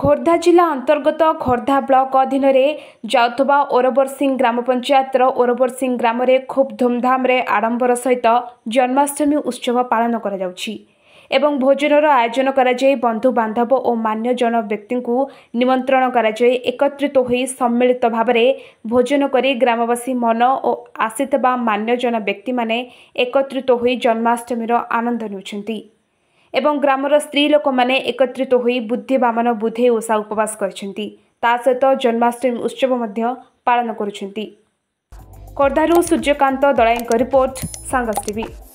ଖୋର୍ଦ୍ଧା ଜିଲ୍ଲା ଅନ୍ତର୍ଗତ ଖୋର୍ଦ୍ଧା ବ୍ଲକ ଅଧୀନରେ ଯାଉଥିବା ଓରବରସିଂ ଗ୍ରାମ ପଞ୍ଚାୟତର ଓରବରସିଂ ଗ୍ରାମରେ ଖୁବ୍ ଧୁମ୍ଧାମ୍ରେ ଆଡ଼ମ୍ବର ସହିତ ଜନ୍ମାଷ୍ଟମୀ ଉତ୍ସବ ପାଳନ କରାଯାଉଛି ଏବଂ ଭୋଜନର ଆୟୋଜନ କରାଯାଇ ବନ୍ଧୁବାନ୍ଧବ ଓ ମାନ୍ୟଜନ ବ୍ୟକ୍ତିଙ୍କୁ ନିମନ୍ତ୍ରଣ କରାଯାଇ ଏକତ୍ରିତ ହୋଇ ସମ୍ମିଳିତ ଭାବରେ ଭୋଜନ କରି ଗ୍ରାମବାସୀ ମନ ଓ ଆସିଥିବା ମାନ୍ୟଜନ ବ୍ୟକ୍ତିମାନେ ଏକତ୍ରିତ ହୋଇ ଜନ୍ମାଷ୍ଟମୀର ଆନନ୍ଦ ନେଉଛନ୍ତି एवं ग्रामर स्त्री लोक माने एकत्रित होई बुद्धिमानो बुधे ओसा उपवास करछिन्ती तासेटो जन्माष्टमी उत्सव मध्ये पालन करछिन्ती कोर्दहरु सूर्यकांत दलाईनको रिपोर्ट सांगस्तीवि